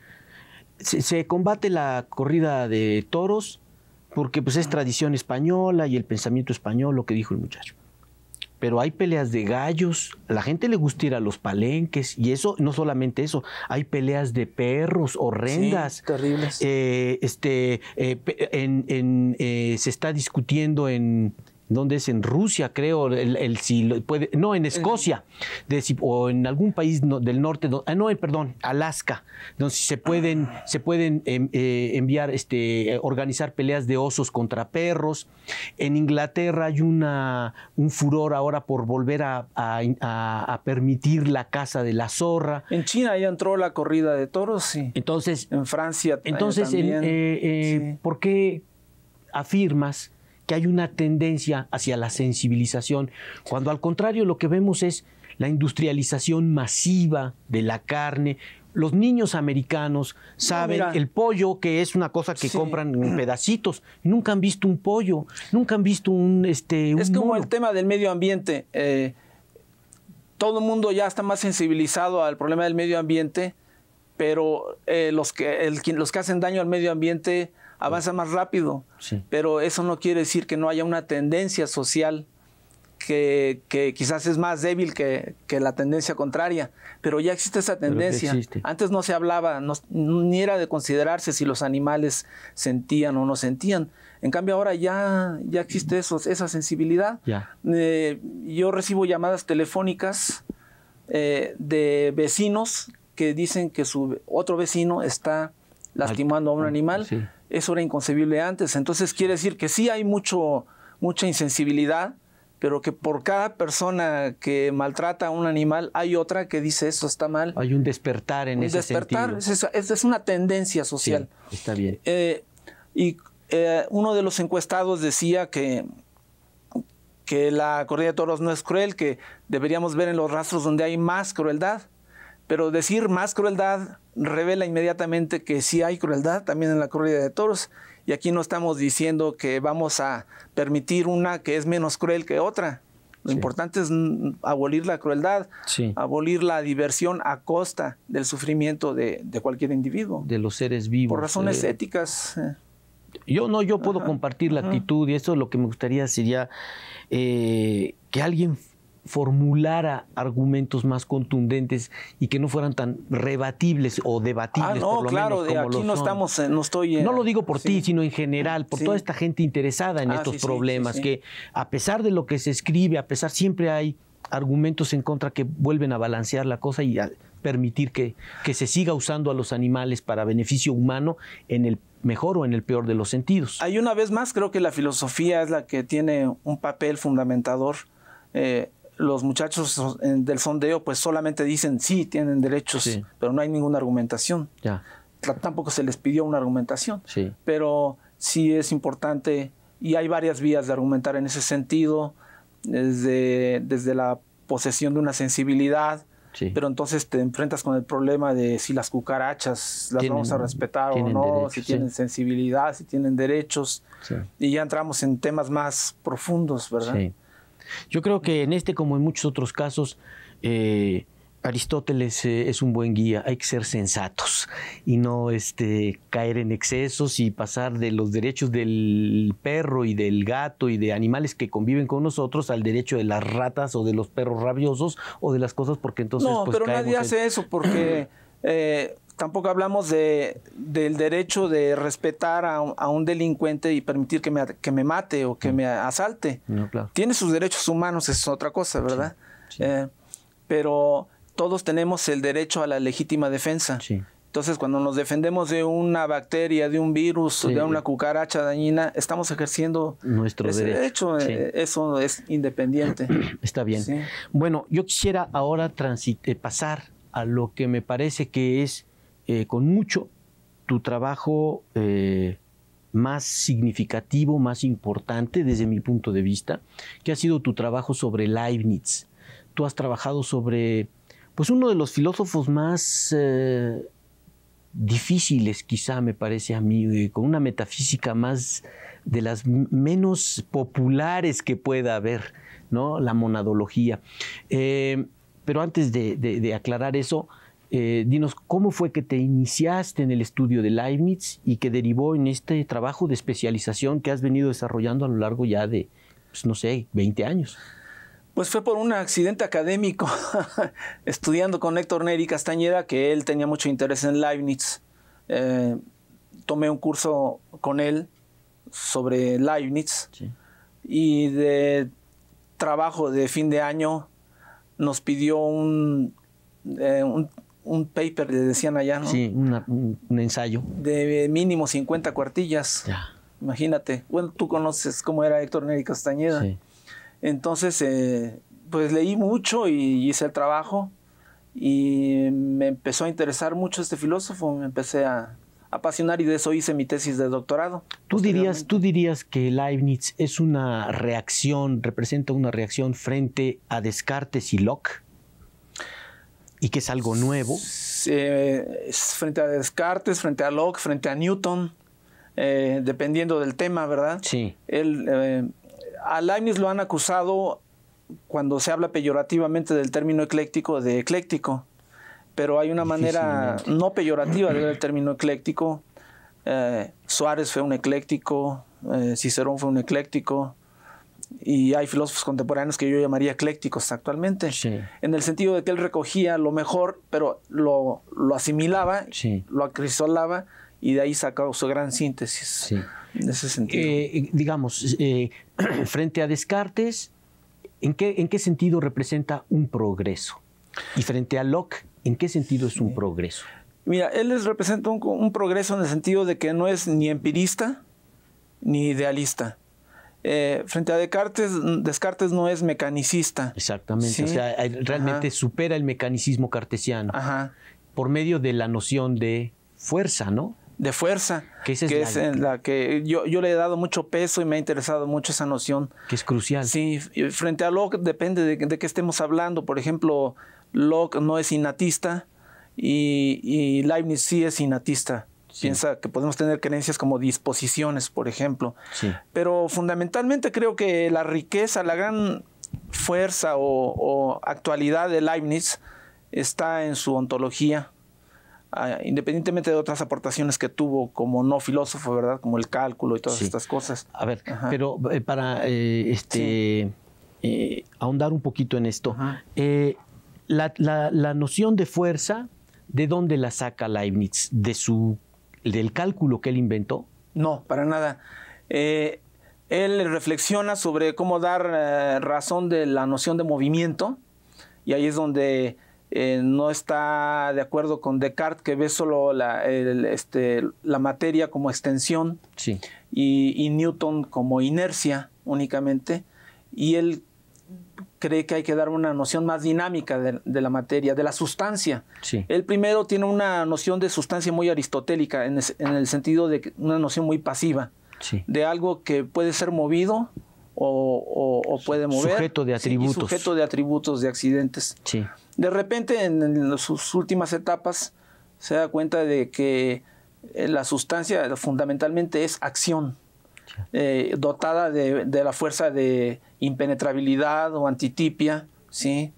se, se, combate la corrida de toros porque pues, es tradición española y el pensamiento español, lo que dijo el muchacho pero hay peleas de gallos, la gente le gusta ir a los palenques y eso, no solamente eso, hay peleas de perros horrendas. terribles. Eh, este, eh, eh, se está discutiendo en donde es en Rusia, creo, el, no, en Escocia, o en algún país del norte, ah, no, no, eh, perdón, Alaska, donde se pueden, se pueden em, eh, enviar, este, organizar peleas de osos contra perros. En Inglaterra hay una, un furor ahora por volver a, permitir la caza de la zorra. En China ya entró la corrida de toros, sí. Entonces, en Francia. Entonces, también. Entonces, eh, ¿por qué afirmas? que hay una tendencia hacia la sensibilización, cuando al contrario lo que vemos es la industrialización masiva de la carne. Los niños americanos saben el pollo, que es una cosa que compran en pedacitos. Nunca han visto un pollo, nunca han visto un... Este, es como el tema del medio ambiente. Eh, todo el mundo ya está más sensibilizado al problema del medio ambiente, pero eh, los, que, los que hacen daño al medio ambiente avanza más rápido. Pero eso no quiere decir que no haya una tendencia social que, quizás es más débil que, la tendencia contraria, pero ya existe esa tendencia. Antes no se hablaba, ni era de considerarse si los animales sentían o no sentían. En cambio ahora ya, ya existe esa sensibilidad. Eh, yo recibo llamadas telefónicas eh, de vecinos que dicen que su otro vecino está lastimando a un ah, animal. Eso era inconcebible antes. Entonces quiere decir que sí hay mucho, mucha insensibilidad, pero que por cada persona que maltrata a un animal hay otra que dice eso está mal. Hay un despertar en ese despertar, sentido. Es, una tendencia social. está bien. Eh, y eh, uno de los encuestados decía que, que la corrida de toros no es cruel, que deberíamos ver en los rastros donde hay más crueldad. Pero decir más crueldad revela inmediatamente que sí hay crueldad también en la corrida de toros. Y aquí no estamos diciendo que vamos a permitir una que es menos cruel que otra. Lo importante es abolir la crueldad, abolir la diversión a costa del sufrimiento de, cualquier individuo. De los seres vivos. Por razones eh. éticas. Eh. Yo no, yo puedo compartir la actitud y eso es lo que me gustaría sería eh, que alguien formulara argumentos más contundentes y que no fueran tan rebatibles o debatibles. Ah, no, claro, aquí no estamos, no estoy. no lo digo por ti, sino en general, por toda esta gente interesada en ah, estos problemas, que a pesar de lo que se escribe, a pesar siempre hay argumentos en contra que vuelven a balancear la cosa y a permitir que, que se siga usando a los animales para beneficio humano en el mejor o en el peor de los sentidos. Hay una vez más, creo que la filosofía es la que tiene un papel fundamentador eh, los muchachos del sondeo pues solamente dicen sí, tienen derechos, pero no hay ninguna argumentación. Ya. Tampoco se les pidió una argumentación, sí. pero sí es importante y hay varias vías de argumentar en ese sentido, desde, desde la posesión de una sensibilidad, pero entonces te enfrentas con el problema de si las cucarachas las vamos a respetar o no, si tienen sensibilidad, si tienen derechos, y ya entramos en temas más profundos, ¿verdad? Yo creo que en este, como en muchos otros casos, eh, Aristóteles eh, es un buen guía, hay que ser sensatos y no este, caer en excesos y pasar de los derechos del perro y del gato y de animales que conviven con nosotros al derecho de las ratas o de los perros rabiosos o de las cosas porque entonces... No, pues, pero nadie hace eso porque... Eh, tampoco hablamos de, del derecho de respetar a, un delincuente y permitir que me, que me mate o que mm. me asalte. Tiene sus derechos humanos, es otra cosa, ¿verdad? Eh, pero todos tenemos el derecho a la legítima defensa. Entonces, cuando nos defendemos de una bacteria, de un virus, de una cucaracha dañina, estamos ejerciendo nuestro derecho. Eh, eso es independiente. Está bien. Bueno, yo quisiera ahora eh, pasar a lo que me parece que es eh, con mucho tu trabajo eh, más significativo, más importante desde mi punto de vista, que ha sido tu trabajo sobre Leibniz. Tú has trabajado sobre, pues, uno de los filósofos más eh, difíciles, quizá me parece a mí, con una metafísica más de las menos populares que pueda haber, ¿no? La monadología. pero antes de aclarar eso, eh, dinos, ¿cómo fue que te iniciaste en el estudio de Leibniz y que derivó en este trabajo de especialización que has venido desarrollando a lo largo ya de, pues, no sé, 20 años? Pues fue por un accidente académico, estudiando con Héctor Neri Castañeda, que él tenía mucho interés en Leibniz. Eh, tomé un curso con él sobre Leibniz y de trabajo de fin de año nos pidió un eh, un paper, le decían allá, ¿no? Sí, un, ensayo. De mínimo 50 cuartillas. Imagínate. Bueno, tú conoces cómo era Héctor Neri Castañeda. Sí. Entonces, eh, pues leí mucho y hice el trabajo y me empezó a interesar mucho este filósofo, me empecé a apasionar y de eso hice mi tesis de doctorado. ¿Tú dirías, tú dirías que Leibniz es una reacción, representa una reacción frente a Descartes y Locke? y que es algo nuevo. frente a Descartes, frente a Locke, frente a Newton, eh, dependiendo del tema, ¿verdad? Sí. Eh, a Leibniz lo han acusado, cuando se habla peyorativamente del término ecléctico, de ecléctico, pero hay una manera no peyorativa del término ecléctico. Eh, Suárez fue un ecléctico, Cicerón fue un ecléctico, y hay filósofos contemporáneos que yo llamaría eclécticos actualmente, en el sentido de que él recogía lo mejor, pero lo, asimilaba, lo acrisolaba y de ahí sacaba su gran síntesis. En ese sentido. Eh, digamos, eh, frente a Descartes, ¿en qué, sentido representa un progreso? Y frente a Locke, ¿en qué sentido es un progreso? Mira, él les representa un progreso en el sentido de que no es ni empirista ni idealista eh, frente a Descartes, Descartes no es mecanicista. Exactamente, o sea, realmente supera el mecanicismo cartesiano Ajá. por medio de la noción de fuerza, ¿no? De fuerza, que, es, la, que yo, le he dado mucho peso y me ha interesado mucho esa noción. Que es crucial. Sí, frente a Locke depende de, qué estemos hablando. Por ejemplo, Locke no es innatista y, y Leibniz sí es innatista. Piensa que podemos tener creencias como disposiciones, por ejemplo. Pero fundamentalmente creo que la riqueza, la gran fuerza o, actualidad de Leibniz está en su ontología, ah, independientemente de otras aportaciones que tuvo como no filósofo, ¿verdad? Como el cálculo y todas estas cosas. A ver, pero eh, para eh, este, eh, ahondar un poquito en esto, la, la, noción de fuerza, ¿de dónde la saca Leibniz? ¿De su del cálculo que él inventó? No, para nada. Eh, él reflexiona sobre cómo dar eh, razón de la noción de movimiento y ahí es donde eh, no está de acuerdo con Descartes que ve solo la, este, la materia como extensión sí. y, y, Newton como inercia únicamente y él cree que hay que dar una noción más dinámica de, la materia, de la sustancia. Sí. El primero tiene una noción de sustancia muy aristotélica, en, el sentido de una noción muy pasiva, de algo que puede ser movido o, puede mover. Sujeto de atributos. sujeto de atributos, de accidentes. De repente, en sus últimas etapas, se da cuenta de que eh, la sustancia fundamentalmente es acción. Eh, dotada de, la fuerza de impenetrabilidad o antitipia, ¿sí?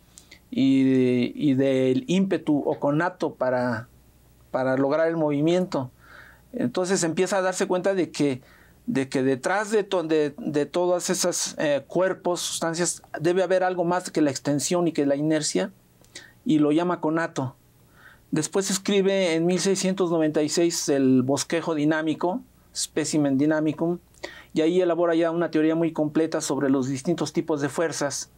Y, del ímpetu o conato para, lograr el movimiento. Entonces empieza a darse cuenta de que, detrás de, de, todas esas eh, cuerpos, sustancias, debe haber algo más que la extensión y que la inercia, y lo llama conato. Después escribe en 1696 el bosquejo dinámico, Specimen Dynamicum, y ahí elabora ya una teoría muy completa sobre los distintos tipos de fuerzas.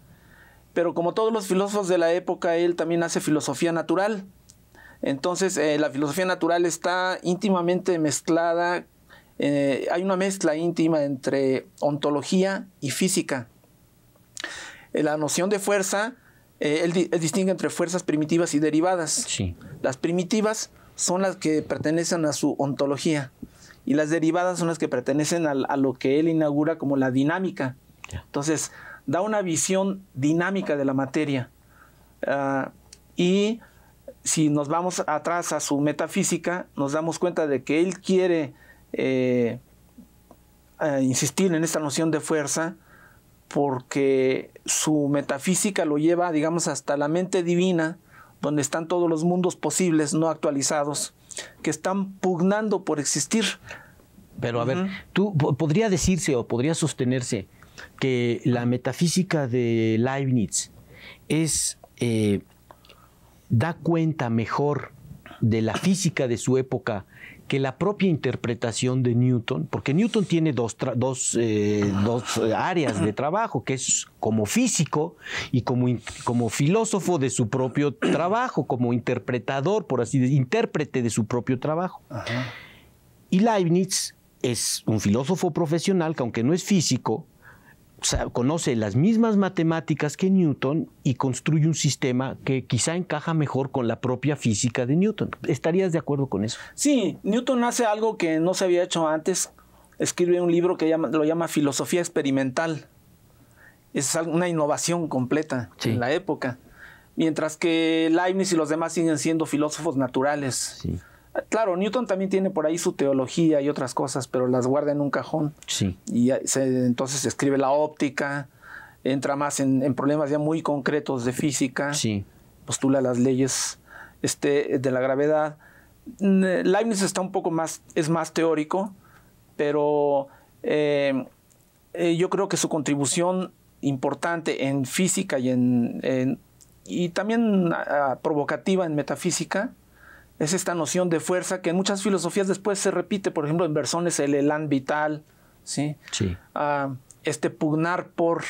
Pero como todos los filósofos de la época, él también hace filosofía natural. Entonces, eh, la filosofía natural está íntimamente mezclada, eh, hay una mezcla íntima entre ontología y física. Eh, la noción de fuerza, él, distingue entre fuerzas primitivas y derivadas. Las primitivas son las que pertenecen a su ontología y las derivadas son las que pertenecen a, lo que él inaugura como la dinámica. Entonces, da una visión dinámica de la materia. Ah, y si nos vamos atrás a su metafísica, nos damos cuenta de que él quiere eh, eh, insistir en esta noción de fuerza porque su metafísica lo lleva, digamos, hasta la mente divina, donde están todos los mundos posibles no actualizados que están pugnando por existir. Pero a ver, tú podría decirse o podría sostenerse que la metafísica de Leibniz es eh, da cuenta mejor de la física de su época que la propia interpretación de Newton, porque Newton tiene dos, eh, eh, áreas de trabajo, que es como físico y como, como filósofo de su propio trabajo, como interpretador, por así decirlo, intérprete de su propio trabajo. Y Leibniz es un filósofo profesional que aunque no es físico, conoce las mismas matemáticas que Newton y construye un sistema que quizá encaja mejor con la propia física de Newton. ¿Estarías de acuerdo con eso? Sí, Newton hace algo que no se había hecho antes. Escribe un libro que llama, lo llama Filosofía Experimental. Es una innovación completa en la época. Mientras que Leibniz y los demás siguen siendo filósofos naturales. Sí. Claro, Newton también tiene por ahí su teología y otras cosas, pero las guarda en un cajón. Sí. Y entonces escribe la óptica, entra más en, problemas ya muy concretos de física. Sí. Postula las leyes este, de la gravedad. Mm, eh, Leibniz está un poco más, es más teórico, pero eh, eh, yo creo que su contribución importante en física y en, y también ah, ah, provocativa en metafísica es esta noción de fuerza que en muchas filosofías después se repite, por ejemplo, en versiones el elan vital, ¿sí? sí. Ah, este pugnar por.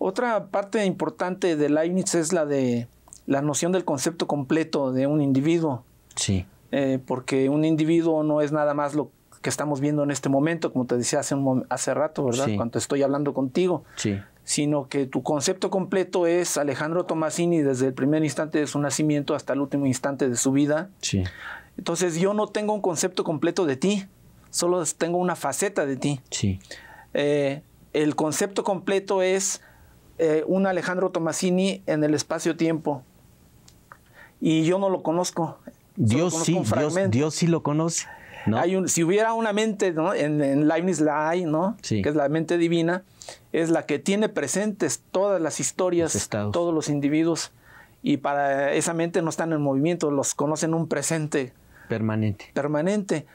Otra parte importante de Leibniz es la de la noción del concepto completo de un individuo. Sí. Eh, porque un individuo no es nada más lo que estamos viendo en este momento, como te decía hace, un hace rato, ¿verdad? Cuando estoy hablando contigo. Sí sino que tu concepto completo es Alejandro Tomasini desde el primer instante de su nacimiento hasta el último instante de su vida. Entonces yo no tengo un concepto completo de ti, solo tengo una faceta de ti. Sí. Eh, el concepto completo es eh, un Alejandro Tomasini en el espacio-tiempo. Y yo no lo conozco. Dios Dios, Dios sí lo conoce si hubiera una mente, en, en, Leibniz la hay, ¿no? Que es la mente divina, es la que tiene presentes todas las historias, todos los individuos, y para esa mente no están en movimiento, los conocen un presente. Permanente. Permanente.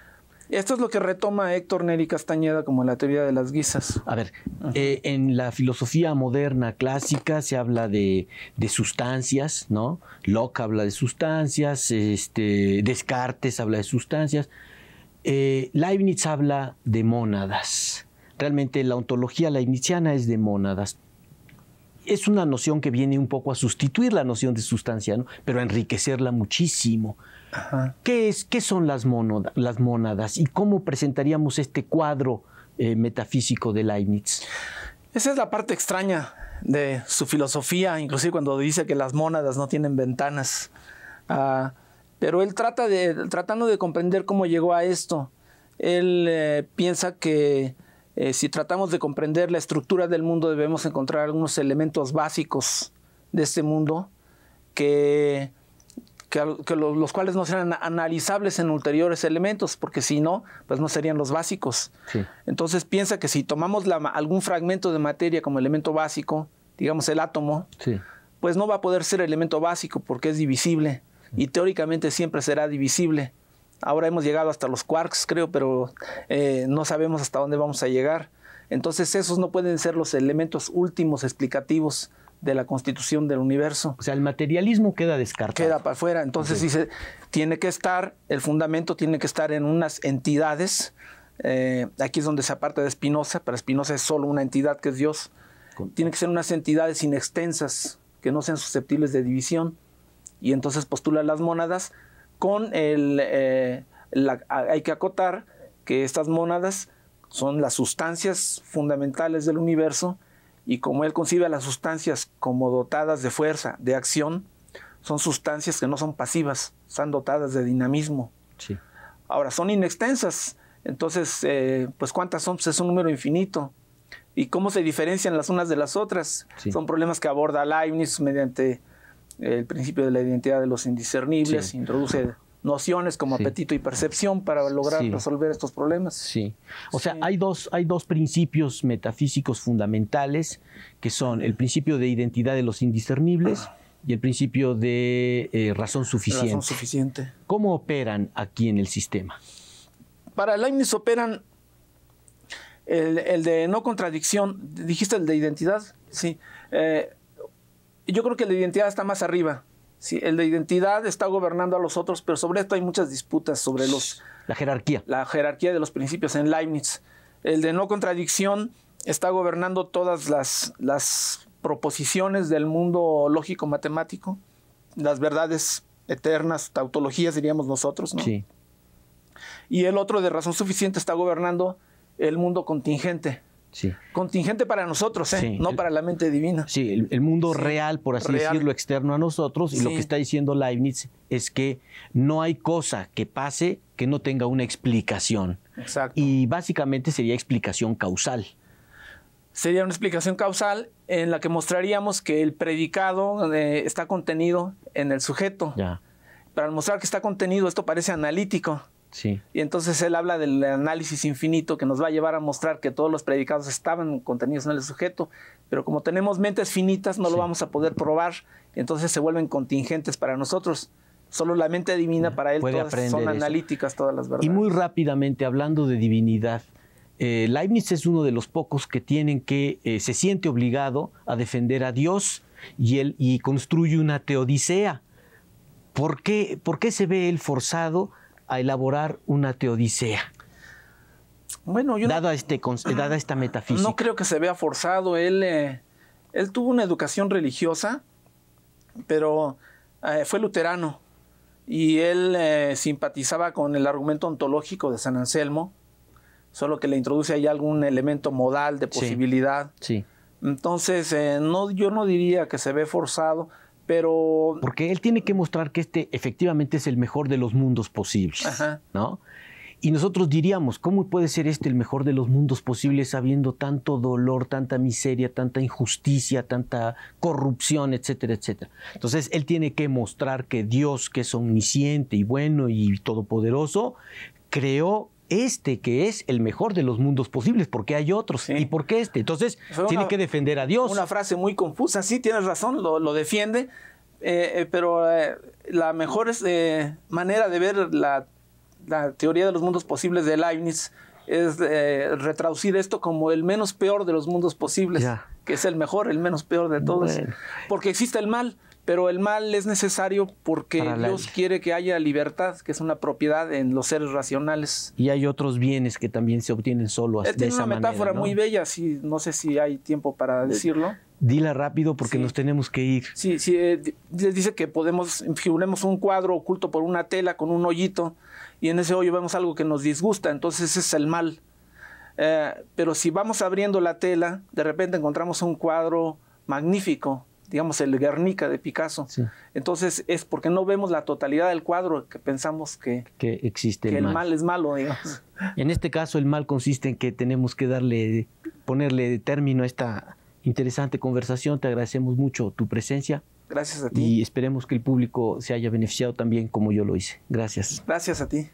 Esto es lo que retoma Héctor Neri Castañeda como la teoría de las guisas. A ver, eh, en la filosofía moderna clásica se habla de, sustancias, ¿no? Locke habla de sustancias, este, Descartes habla de sustancias. Eh, Leibniz habla de mónadas. Realmente la ontología leibniziana es de mónadas. Es una noción que viene un poco a sustituir la noción de sustancia, ¿no? pero a enriquecerla muchísimo. ¿Qué, es, son las, las mónadas y cómo presentaríamos este cuadro eh, metafísico de Leibniz? Esa es la parte extraña de su filosofía, inclusive cuando dice que las mónadas no tienen ventanas. Ah, pero él trata de, tratando de comprender cómo llegó a esto, él eh, piensa que eh, si tratamos de comprender la estructura del mundo debemos encontrar algunos elementos básicos de este mundo que, los, cuales no serán analizables en ulteriores elementos, porque si no, pues no serían los básicos. Entonces piensa que si tomamos algún fragmento de materia como elemento básico, digamos el átomo, pues no va a poder ser elemento básico porque es divisible y teóricamente siempre será divisible. Ahora hemos llegado hasta los quarks, creo, pero eh, no sabemos hasta dónde vamos a llegar. Entonces esos no pueden ser los elementos últimos explicativos de la constitución del universo. O sea, el materialismo queda descartado. Queda para afuera. Entonces dice, tiene que estar, el fundamento tiene que estar en unas entidades. Eh, aquí es donde se aparta de Spinoza. pero Spinoza es solo una entidad que es Dios. Tiene que ser unas entidades inextensas, que no sean susceptibles de división y entonces postula las monadas con el... Eh, hay que acotar que estas monadas son las sustancias fundamentales del universo y como él concibe a las sustancias como dotadas de fuerza, de acción, son sustancias que no son pasivas, están dotadas de dinamismo. Ahora, son inextensas, entonces, eh, pues cuántas son, pues, es un número infinito. ¿Y cómo se diferencian las unas de las otras? Son problemas que aborda Leibniz mediante el principio de la identidad de los indiscernibles, introduce nociones como apetito y percepción para lograr resolver estos problemas. Sí. O sea, hay dos, hay dos principios metafísicos fundamentales, que son el principio de identidad de los indiscernibles y el principio de eh, razón suficiente. Razón suficiente. ¿Cómo operan aquí en el sistema? Para Leibniz operan el, de no contradicción. ¿Dijiste el de identidad? Sí. Eh, yo creo que la identidad está más arriba. el de identidad está gobernando a los otros, pero sobre esto hay muchas disputas sobre los... La jerarquía. La jerarquía de los principios en Leibniz. El de no contradicción está gobernando todas las, las proposiciones del mundo lógico-matemático, las verdades eternas, tautologías diríamos nosotros, ¿no? Sí. Y el otro de razón suficiente está gobernando el mundo contingente, Contingente para nosotros, ¿eh? no para la mente divina. Sí, el, mundo real, por así decirlo, externo a nosotros. Y lo que está diciendo Leibniz es que no hay cosa que pase que no tenga una explicación. Exacto. Y básicamente sería explicación causal. Sería una explicación causal en la que mostraríamos que el predicado eh, está contenido en el sujeto. Para mostrar que está contenido, esto parece analítico y entonces él habla del análisis infinito que nos va a llevar a mostrar que todos los predicados estaban contenidos en el sujeto, pero como tenemos mentes finitas no lo vamos a poder probar, entonces se vuelven contingentes para nosotros. Solo la mente divina para él todas son analíticas todas las verdades. Y muy rápidamente, hablando de divinidad, eh, Leibniz es uno de los pocos que tienen que eh, se siente obligado a defender a Dios y, él, y construye una teodicea. ¿Por qué, ¿Por qué se ve él forzado a elaborar una teodicea. Bueno, yo este eh, dada, esta metafísica. No creo que se vea forzado. Él, eh, él tuvo una educación religiosa, pero eh, fue luterano y él simpatizaba con el argumento ontológico de San Anselmo, solo que le introduce ahí algún elemento modal de posibilidad. Sí. Entonces, no, yo no diría que se ve forzado. Pero... Porque él tiene que mostrar que este efectivamente es el mejor de los mundos posibles, ¿no? Y nosotros diríamos, ¿cómo puede ser este el mejor de los mundos posibles habiendo tanto dolor, tanta miseria, tanta injusticia, tanta corrupción, etcétera, etcétera? Entonces, él tiene que mostrar que Dios, que es omnisciente y bueno y todopoderoso, creó este que es el mejor de los mundos posibles, porque hay otros. ¿Y por qué este? Entonces, tiene que defender a Dios. Una frase muy confusa, sí, tienes razón, lo, defiende, eh, eh, pero eh, la mejor manera de ver la, teoría de los mundos posibles de Leibniz es retraducir esto como el menos peor de los mundos posibles, que es el mejor, el menos peor de todos, porque existe el mal pero el mal es necesario porque Dios quiere que haya libertad, que es una propiedad en los seres racionales. Y hay otros bienes que también se obtienen solo así. manera. Es una metáfora muy bella, si, no sé si hay tiempo para eh, decirlo. Dila rápido porque nos tenemos que ir. Sí, sí, eh, dice que podemos, figuremos un cuadro oculto por una tela con un hoyito y en ese hoyo vemos algo que nos disgusta, entonces ese es el mal. Eh, pero si vamos abriendo la tela, de repente encontramos un cuadro magnífico, digamos, el Guernica de Picasso. Entonces es porque no vemos la totalidad del cuadro que pensamos que, existe el, mal. es malo, digamos. En este caso el mal consiste en que tenemos que darle, ponerle término a esta interesante conversación. Te agradecemos mucho tu presencia. Gracias a ti. Y esperemos que el público se haya beneficiado también como yo lo hice. Gracias. Gracias a ti.